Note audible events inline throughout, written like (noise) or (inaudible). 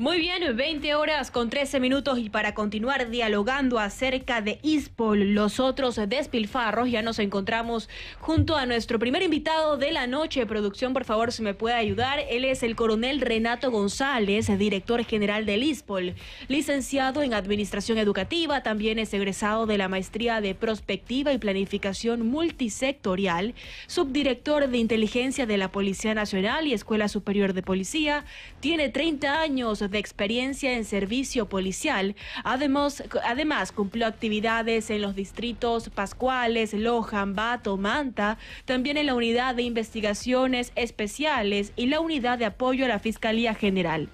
Muy bien, 20 horas con 13 minutos y para continuar dialogando acerca de ISPOL, los otros despilfarros, ya nos encontramos junto a nuestro primer invitado de la noche. Producción, por favor, si me puede ayudar. Él es el coronel Renato González, director general del ISPOL, licenciado en Administración Educativa, también es egresado de la Maestría de Prospectiva y Planificación Multisectorial, subdirector de Inteligencia de la Policía Nacional y Escuela Superior de Policía. Tiene 30 años de experiencia en servicio policial. Además, además cumplió actividades en los distritos Pascuales, Loja, Bato, Manta, también en la Unidad de Investigaciones Especiales y la Unidad de Apoyo a la Fiscalía General.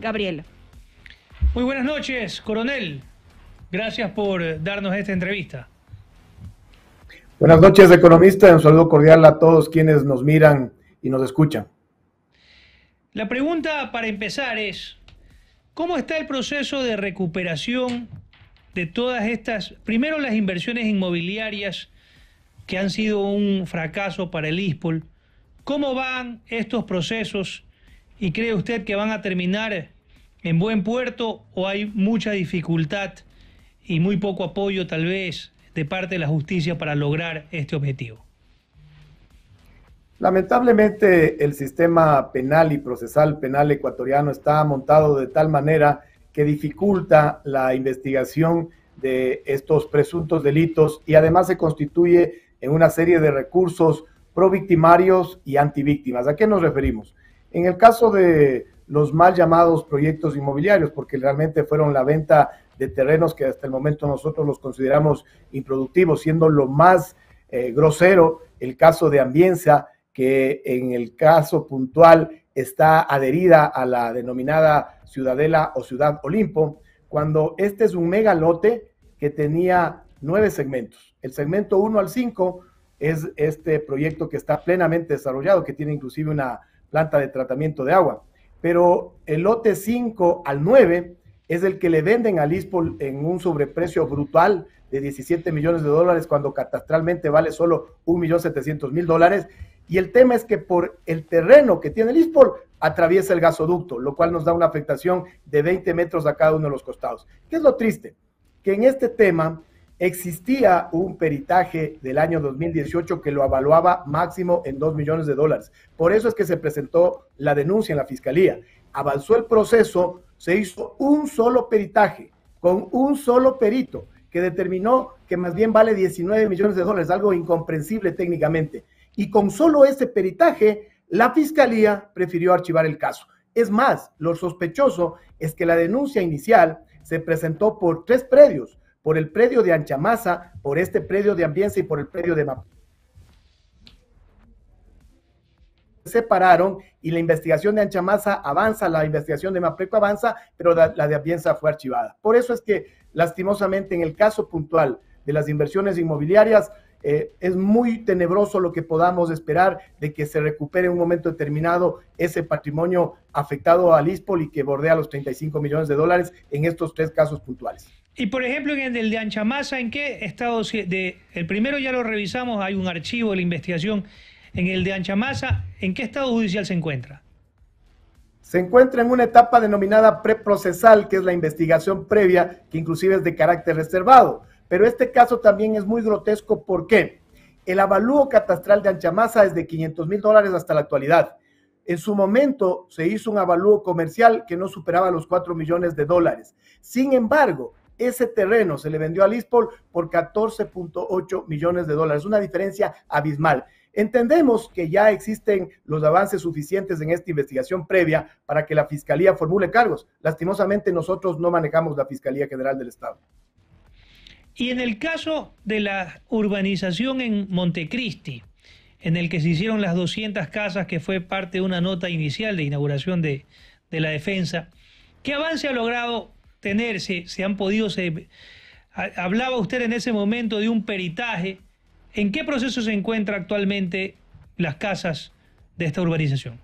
Gabriel. Muy buenas noches, coronel. Gracias por darnos esta entrevista. Buenas noches, economista. Un saludo cordial a todos quienes nos miran y nos escuchan. La pregunta para empezar es, ¿Cómo está el proceso de recuperación de todas estas, primero las inversiones inmobiliarias que han sido un fracaso para el ISPOL? ¿Cómo van estos procesos y cree usted que van a terminar en buen puerto o hay mucha dificultad y muy poco apoyo tal vez de parte de la justicia para lograr este objetivo? Lamentablemente el sistema penal y procesal penal ecuatoriano está montado de tal manera que dificulta la investigación de estos presuntos delitos y además se constituye en una serie de recursos provictimarios y antivíctimas. ¿A qué nos referimos? En el caso de los mal llamados proyectos inmobiliarios, porque realmente fueron la venta de terrenos que hasta el momento nosotros los consideramos improductivos, siendo lo más eh, grosero el caso de ambiencia que en el caso puntual está adherida a la denominada Ciudadela o Ciudad Olimpo, cuando este es un megalote que tenía nueve segmentos. El segmento 1 al 5 es este proyecto que está plenamente desarrollado, que tiene inclusive una planta de tratamiento de agua. Pero el lote 5 al 9 es el que le venden a Lispol en un sobreprecio brutal de 17 millones de dólares cuando catastralmente vale solo 1.700.000 dólares y el tema es que por el terreno que tiene el ISPOL atraviesa el gasoducto, lo cual nos da una afectación de 20 metros a cada uno de los costados. ¿Qué es lo triste? Que en este tema existía un peritaje del año 2018 que lo evaluaba máximo en 2 millones de dólares. Por eso es que se presentó la denuncia en la fiscalía. Avanzó el proceso, se hizo un solo peritaje con un solo perito que determinó que más bien vale 19 millones de dólares, algo incomprensible técnicamente y con solo ese peritaje, la fiscalía prefirió archivar el caso. Es más, lo sospechoso es que la denuncia inicial se presentó por tres predios, por el predio de Anchamasa, por este predio de Ambienza y por el predio de Se separaron y la investigación de Anchamasa avanza, la investigación de Mapreco avanza, pero la, de Ambienza fue archivada. Por eso es que, lastimosamente, en el caso puntual de las inversiones inmobiliarias, eh, es muy tenebroso lo que podamos esperar de que se recupere en un momento determinado ese patrimonio afectado al ISPOL y que bordea los 35 millones de dólares en estos tres casos puntuales. Y por ejemplo, en el de Anchamasa, ¿en qué estado? De, el primero ya lo revisamos, hay un archivo de la investigación. En el de Anchamasa, ¿en qué estado judicial se encuentra? se encuentra en una etapa denominada preprocesal, que es la investigación previa, que inclusive es de carácter reservado. Pero este caso también es muy grotesco porque el avalúo catastral de Anchamasa es de 500 mil dólares hasta la actualidad. En su momento se hizo un avalúo comercial que no superaba los 4 millones de dólares. Sin embargo, ese terreno se le vendió a Lispol por 14.8 millones de dólares, una diferencia abismal. Entendemos que ya existen los avances suficientes en esta investigación previa para que la Fiscalía formule cargos. Lastimosamente nosotros no manejamos la Fiscalía General del Estado. Y en el caso de la urbanización en Montecristi, en el que se hicieron las 200 casas, que fue parte de una nota inicial de inauguración de, la defensa, ¿qué avance ha logrado tenerse? Se, han podido... Se, hablaba usted en ese momento de un peritaje. ¿En qué proceso se encuentra actualmente las casas de esta urbanización?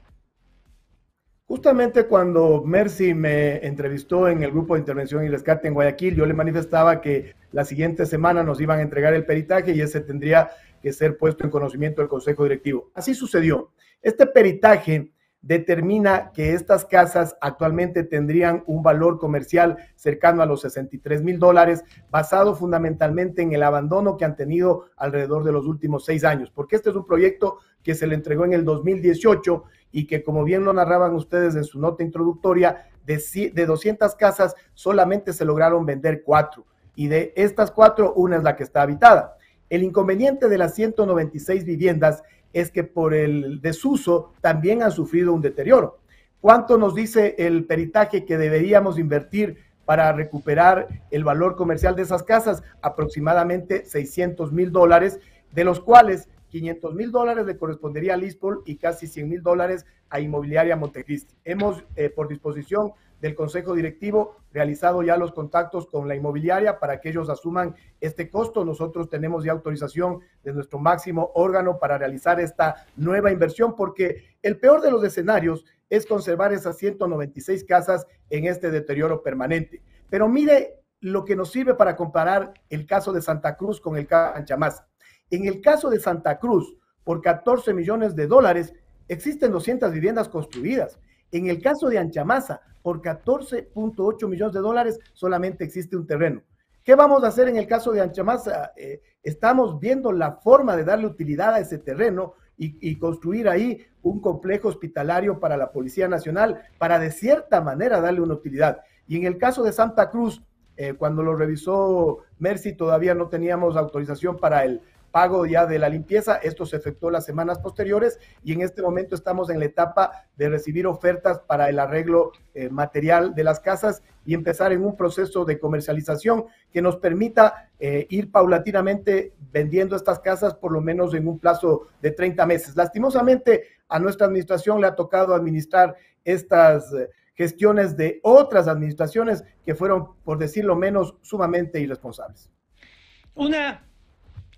Justamente cuando Mercy me entrevistó en el grupo de intervención y rescate en Guayaquil, yo le manifestaba que la siguiente semana nos iban a entregar el peritaje y ese tendría que ser puesto en conocimiento del Consejo Directivo. Así sucedió. Este peritaje determina que estas casas actualmente tendrían un valor comercial cercano a los 63 mil dólares, basado fundamentalmente en el abandono que han tenido alrededor de los últimos seis años, porque este es un proyecto que se le entregó en el 2018 y que como bien lo narraban ustedes en su nota introductoria, de, 200 casas solamente se lograron vender cuatro y de estas cuatro una es la que está habitada. El inconveniente de las 196 viviendas es que por el desuso también han sufrido un deterioro. ¿Cuánto nos dice el peritaje que deberíamos invertir para recuperar el valor comercial de esas casas? Aproximadamente 600 mil dólares, de los cuales 500 mil dólares le correspondería a Lispol y casi 100 mil dólares a Inmobiliaria Montecristi. Hemos, eh, por disposición del Consejo Directivo, realizado ya los contactos con la inmobiliaria para que ellos asuman este costo. Nosotros tenemos ya autorización de nuestro máximo órgano para realizar esta nueva inversión, porque el peor de los escenarios es conservar esas 196 casas en este deterioro permanente. Pero mire lo que nos sirve para comparar el caso de Santa Cruz con el caso de en el caso de Santa Cruz, por 14 millones de dólares, existen 200 viviendas construidas. En el caso de Anchamasa, por 14.8 millones de dólares solamente existe un terreno. ¿Qué vamos a hacer en el caso de Anchamasa? Eh, estamos viendo la forma de darle utilidad a ese terreno y, construir ahí un complejo hospitalario para la Policía Nacional para de cierta manera darle una utilidad. Y en el caso de Santa Cruz, eh, cuando lo revisó Mercy, todavía no teníamos autorización para el pago ya de la limpieza. Esto se efectuó las semanas posteriores y en este momento estamos en la etapa de recibir ofertas para el arreglo eh, material de las casas y empezar en un proceso de comercialización que nos permita eh, ir paulatinamente vendiendo estas casas por lo menos en un plazo de 30 meses. Lastimosamente a nuestra administración le ha tocado administrar estas... Eh, gestiones de otras administraciones que fueron, por decirlo menos, sumamente irresponsables. Una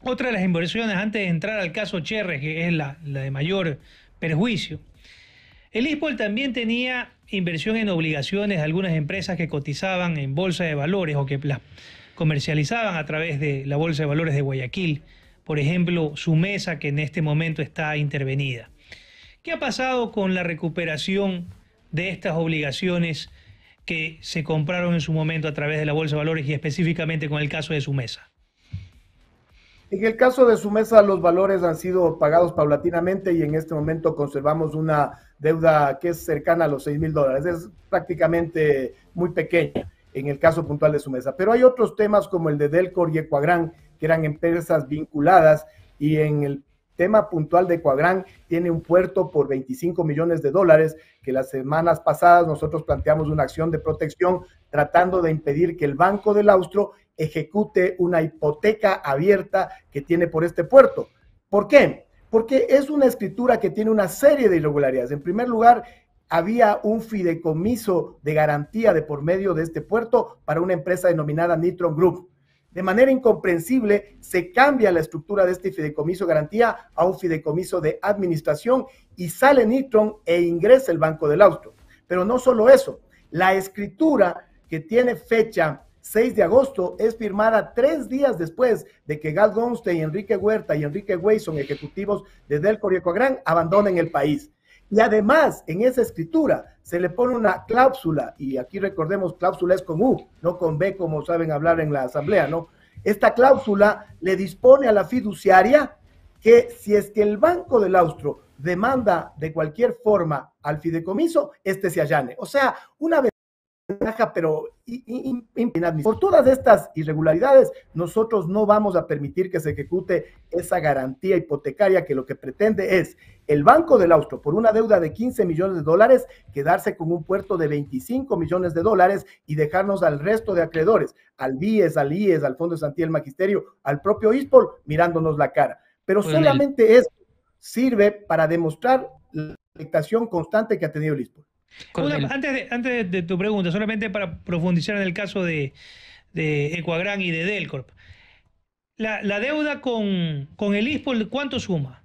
otra de las inversiones, antes de entrar al caso Cherres, que es la, de mayor perjuicio, el ISPOL también tenía inversión en obligaciones de algunas empresas que cotizaban en bolsa de valores o que las comercializaban a través de la bolsa de valores de Guayaquil, por ejemplo, su mesa que en este momento está intervenida. ¿Qué ha pasado con la recuperación de estas obligaciones que se compraron en su momento a través de la bolsa de valores y específicamente con el caso de su mesa? En el caso de Sumesa, los valores han sido pagados paulatinamente y en este momento conservamos una deuda que es cercana a los 6 mil dólares. Es prácticamente muy pequeña en el caso puntual de Sumesa. Pero hay otros temas como el de Delcor y Ecuagrán, que eran empresas vinculadas y en el tema puntual de Ecuagrán tiene un puerto por 25 millones de dólares que las semanas pasadas nosotros planteamos una acción de protección tratando de impedir que el Banco del Austro ejecute una hipoteca abierta que tiene por este puerto. ¿Por qué? Porque es una escritura que tiene una serie de irregularidades. En primer lugar, había un fideicomiso de garantía de por medio de este puerto para una empresa denominada Nitron Group. De manera incomprensible, se cambia la estructura de este fideicomiso garantía a un fideicomiso de administración y sale Nitron e ingresa el Banco del Austro. Pero no solo eso, la escritura que tiene fecha 6 de agosto es firmada tres días después de que Gal y Enrique Huerta y Enrique son ejecutivos de el y Gran, abandonen el país. Y además, en esa escritura se le pone una cláusula, y aquí recordemos, cláusula es con U, no con B, como saben hablar en la asamblea, ¿no? Esta cláusula le dispone a la fiduciaria que si es que el Banco del Austro demanda de cualquier forma al fideicomiso, este se allane. O sea, una vez pero Por todas estas irregularidades, nosotros no vamos a permitir que se ejecute esa garantía hipotecaria que lo que pretende es el Banco del Austro, por una deuda de 15 millones de dólares, quedarse con un puerto de 25 millones de dólares y dejarnos al resto de acreedores, al BIES, al IES, al Fondo de Santía Magisterio, al propio ISPOL, mirándonos la cara. Pero solamente eso sirve para demostrar la afectación constante que ha tenido el ISPOL. Antes, de, tu pregunta, solamente para profundizar en el caso de, de y de Delcorp. La, deuda con, con el ISPOL, ¿cuánto suma?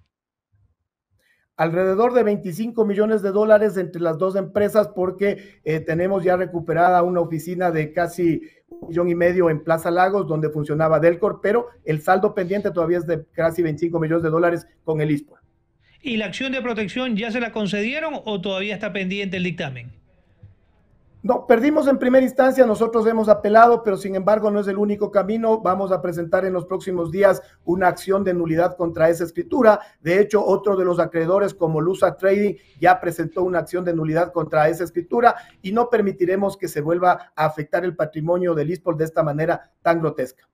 alrededor de 25 millones de dólares entre las dos empresas porque eh, tenemos ya recuperada una oficina de casi un millón y medio en Plaza Lagos donde funcionaba Delcorp, pero el saldo pendiente todavía es de casi 25 millones de dólares con el ISPOL. ¿Y la acción de protección ya se la concedieron o todavía está pendiente el dictamen? No, perdimos en primera instancia, nosotros hemos apelado, pero sin embargo no es el único camino. Vamos a presentar en los próximos días una acción de nulidad contra esa escritura. De hecho, otro de los acreedores como Lusa Trading ya presentó una acción de nulidad contra esa escritura y no permitiremos que se vuelva a afectar el patrimonio del ISPOL de esta manera tan grotesca.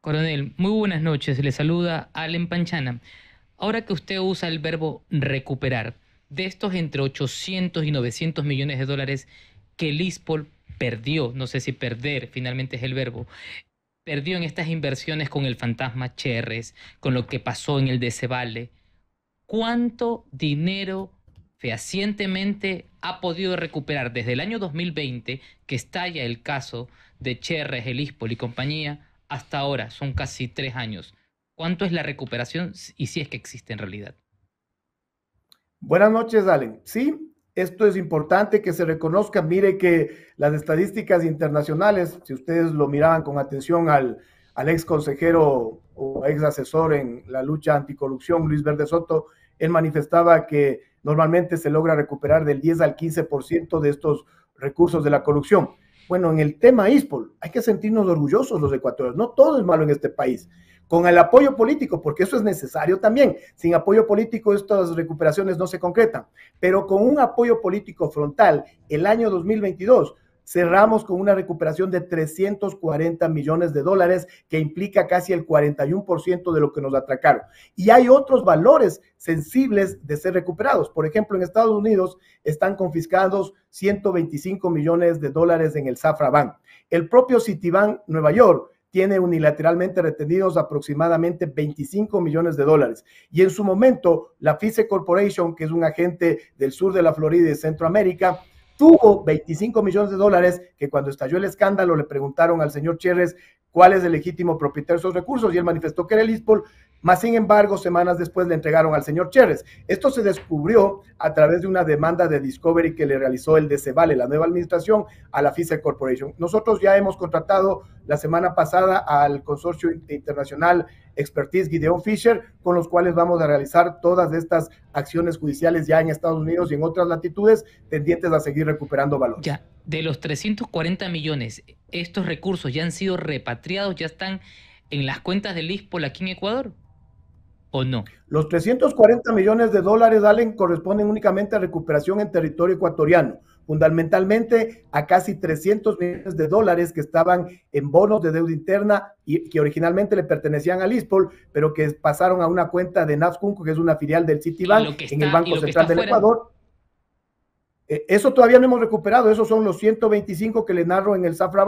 Coronel, muy buenas noches. Le saluda Allen Panchana. Ahora que usted usa el verbo recuperar, de estos entre 800 y 900 millones de dólares que Lispol perdió, no sé si perder finalmente es el verbo, perdió en estas inversiones con el fantasma Cherres, con lo que pasó en el de ¿cuánto dinero fehacientemente ha podido recuperar desde el año 2020, que estalla el caso de Cherres, el y compañía, hasta ahora? Son casi tres años. ¿Cuánto es la recuperación y si es que existe en realidad? Buenas noches, Allen. Sí, esto es importante que se reconozca. Mire que las estadísticas internacionales, si ustedes lo miraban con atención al, ex consejero o ex asesor en la lucha anticorrupción, Luis Verde Soto, él manifestaba que normalmente se logra recuperar del 10 al 15% de estos recursos de la corrupción. Bueno, en el tema ISPOL, hay que sentirnos orgullosos los ecuatorianos. No todo es malo en este país con el apoyo político, porque eso es necesario también. Sin apoyo político estas recuperaciones no se concretan, pero con un apoyo político frontal el año 2022 cerramos con una recuperación de 340 millones de dólares, que implica casi el 41% de lo que nos atracaron. Y hay otros valores sensibles de ser recuperados. Por ejemplo, en Estados Unidos están confiscados 125 millones de dólares en el Safra Bank. El propio Citibank Nueva York tiene unilateralmente retenidos aproximadamente 25 millones de dólares. Y en su momento, la FISE Corporation, que es un agente del sur de la Florida y Centroamérica, tuvo 25 millones de dólares que cuando estalló el escándalo le preguntaron al señor Chérez cuál es el legítimo propietario de esos recursos y él manifestó que era el ISPOL mas, sin embargo, semanas después le entregaron al señor Chérez. Esto se descubrió a través de una demanda de Discovery que le realizó el de Cebale, la nueva administración, a la FISA Corporation. Nosotros ya hemos contratado la semana pasada al consorcio internacional Expertise Gideon Fisher, con los cuales vamos a realizar todas estas acciones judiciales ya en Estados Unidos y en otras latitudes, tendientes a seguir recuperando valor. Ya, de los 340 millones, estos recursos ya han sido repatriados, ya están en las cuentas del ISPOL aquí en Ecuador no? Los 340 millones de dólares, Allen, corresponden únicamente a recuperación en territorio ecuatoriano, fundamentalmente a casi 300 millones de dólares que estaban en bonos de deuda interna y que originalmente le pertenecían a ISPOL, pero que pasaron a una cuenta de NAFCUNCO, que es una filial del Citibank en el Banco Central del Ecuador eh, eso todavía no hemos recuperado, esos son los 125 que le narro en el Safra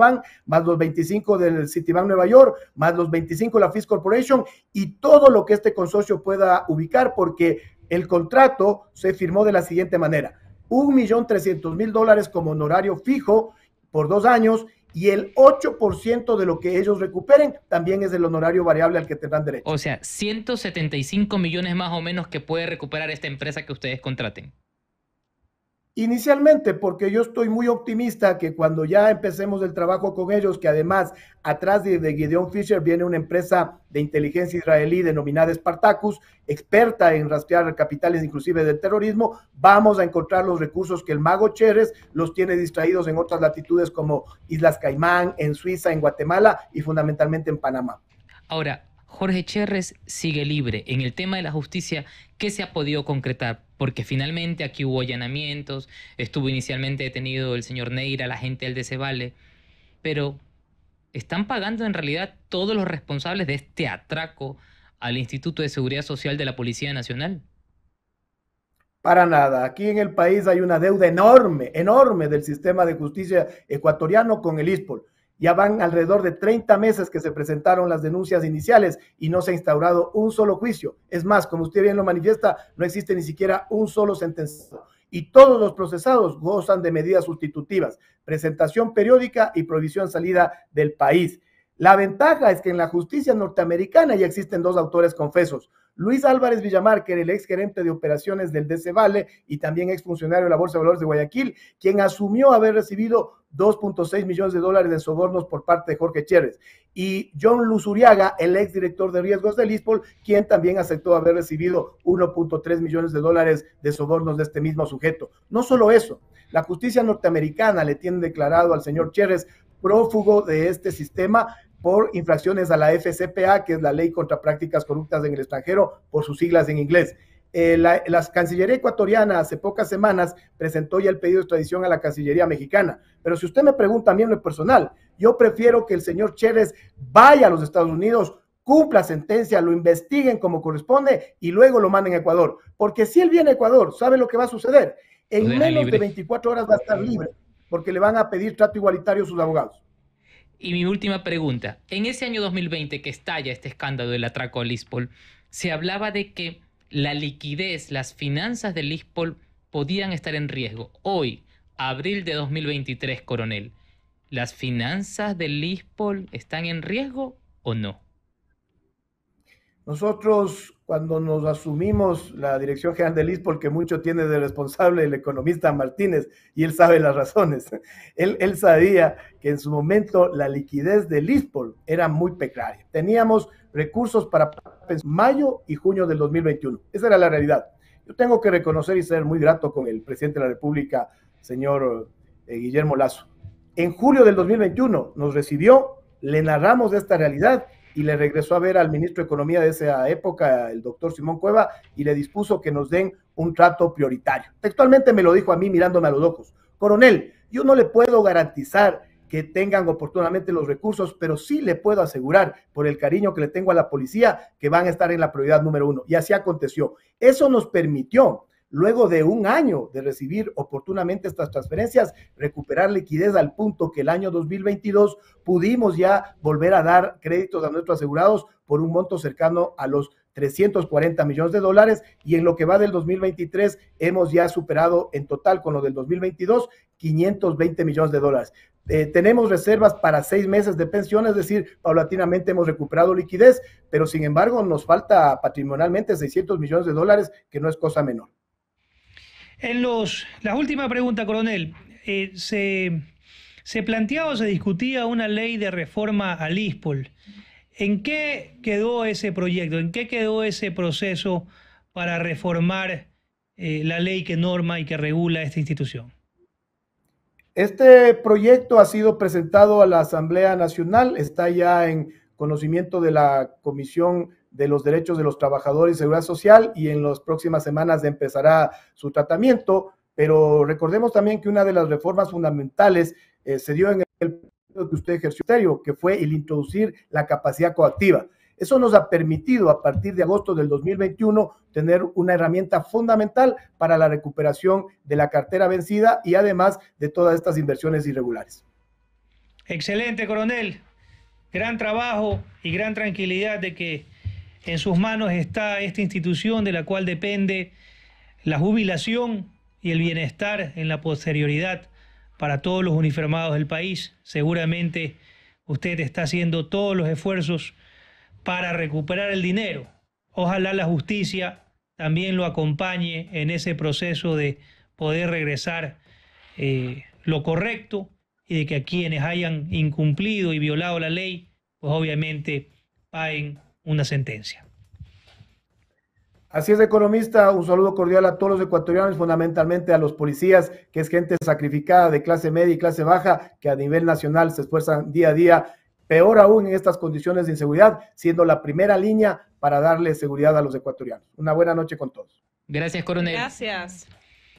más los 25 del Citibank Nueva York, más los 25 de la Fis Corporation y todo lo que este consorcio pueda ubicar, porque el contrato se firmó de la siguiente manera: un millón trescientos mil dólares como honorario fijo por dos años y el 8% de lo que ellos recuperen también es el honorario variable al que tendrán derecho. O sea, 175 millones más o menos que puede recuperar esta empresa que ustedes contraten. Inicialmente, porque yo estoy muy optimista que cuando ya empecemos el trabajo con ellos, que además atrás de, Gideon Fisher viene una empresa de inteligencia israelí denominada Spartacus, experta en rastrear capitales inclusive del terrorismo, vamos a encontrar los recursos que el mago Cheres los tiene distraídos en otras latitudes como Islas Caimán, en Suiza, en Guatemala y fundamentalmente en Panamá. Ahora, Jorge Cheres sigue libre. En el tema de la justicia, ¿qué se ha podido concretar? porque finalmente aquí hubo allanamientos, estuvo inicialmente detenido el señor Neira, la gente del Decevalle, pero están pagando en realidad todos los responsables de este atraco al Instituto de Seguridad Social de la Policía Nacional. Para nada. Aquí en el país hay una deuda enorme, enorme del sistema de justicia ecuatoriano con el ISPOL. Ya van alrededor de 30 meses que se presentaron las denuncias iniciales y no se ha instaurado un solo juicio. Es más, como usted bien lo manifiesta, no existe ni siquiera un solo sentenciado. Y todos los procesados gozan de medidas sustitutivas, presentación periódica y prohibición salida del país. La ventaja es que en la justicia norteamericana ya existen dos autores confesos. Luis Álvarez villamarque el ex gerente de operaciones del DC Vale y también ex funcionario de la Bolsa de Valores de Guayaquil, quien asumió haber recibido 2.6 millones de dólares de sobornos por parte de Jorge Chérez. Y John Luzuriaga, el ex director de riesgos de Lispol, quien también aceptó haber recibido 1.3 millones de dólares de sobornos de este mismo sujeto. No solo eso, la justicia norteamericana le tiene declarado al señor Chérez prófugo de este sistema por infracciones a la FCPA, que es la Ley contra Prácticas Corruptas en el extranjero, por sus siglas en inglés. Eh, la, Cancillería ecuatoriana hace pocas semanas presentó ya el pedido de extradición a la Cancillería mexicana. Pero si usted me pregunta a mí en lo personal, yo prefiero que el señor Chávez vaya a los Estados Unidos, cumpla sentencia, lo investiguen como corresponde y luego lo manden a Ecuador. Porque si él viene a Ecuador, ¿sabe lo que va a suceder? En menos de 24 horas va a estar libre porque le van a pedir trato igualitario a sus abogados. Y mi última pregunta, en ese año 2020 que estalla este escándalo del atraco a Lispol, se hablaba de que la liquidez, las finanzas de Lispol podían estar en riesgo. Hoy, abril de 2023, coronel, ¿las finanzas de Lispol están en riesgo o no? Nosotros, cuando nos asumimos la Dirección General del ISPOL, que mucho tiene de responsable el economista Martínez, y él sabe las razones, (laughs) él, sabía que en su momento la liquidez de ISPOL era muy precaria. Teníamos recursos para mayo y junio del 2021. Esa era la realidad. Yo tengo que reconocer y ser muy grato con el presidente de la República, señor eh, Guillermo Lazo. En julio del 2021 nos recibió, le narramos esta realidad y le regresó a ver al ministro de Economía de esa época, el doctor Simón Cueva, y le dispuso que nos den un trato prioritario. Textualmente me lo dijo a mí mirándome a los ojos. Coronel, yo no le puedo garantizar que tengan oportunamente los recursos, pero sí le puedo asegurar, por el cariño que le tengo a la policía, que van a estar en la prioridad número uno. Y así aconteció. Eso nos permitió luego de un año de recibir oportunamente estas transferencias, recuperar liquidez al punto que el año 2022 pudimos ya volver a dar créditos a nuestros asegurados por un monto cercano a los 340 millones de dólares y en lo que va del 2023 hemos ya superado en total con lo del 2022 520 millones de dólares. Eh, tenemos reservas para seis meses de pensión, es decir, paulatinamente hemos recuperado liquidez, pero sin embargo nos falta patrimonialmente 600 millones de dólares, que no es cosa menor. En los, la última pregunta, coronel. Eh, se, planteaba o se discutía una ley de reforma al ISPOL. ¿En qué quedó ese proyecto? ¿En qué quedó ese proceso para reformar eh, la ley que norma y que regula esta institución? Este proyecto ha sido presentado a la Asamblea Nacional, está ya en conocimiento de la Comisión de los derechos de los trabajadores y seguridad social y en las próximas semanas empezará su tratamiento. Pero recordemos también que una de las reformas fundamentales eh, se dio en el que usted ejerció, que fue el introducir la capacidad coactiva. Eso nos ha permitido a partir de agosto del 2021 tener una herramienta fundamental para la recuperación de la cartera vencida y además de todas estas inversiones irregulares. Excelente, coronel. Gran trabajo y gran tranquilidad de que en sus manos está esta institución de la cual depende la jubilación y el bienestar en la posterioridad para todos los uniformados del país. Seguramente usted está haciendo todos los esfuerzos para recuperar el dinero. Ojalá la justicia también lo acompañe en ese proceso de poder regresar eh, lo correcto y de que a quienes hayan incumplido y violado la ley, pues obviamente paguen una sentencia. Así es, economista, un saludo cordial a todos los ecuatorianos, fundamentalmente a los policías, que es gente sacrificada de clase media y clase baja, que a nivel nacional se esfuerzan día a día, peor aún en estas condiciones de inseguridad, siendo la primera línea para darle seguridad a los ecuatorianos. Una buena noche con todos. Gracias, coronel. Gracias.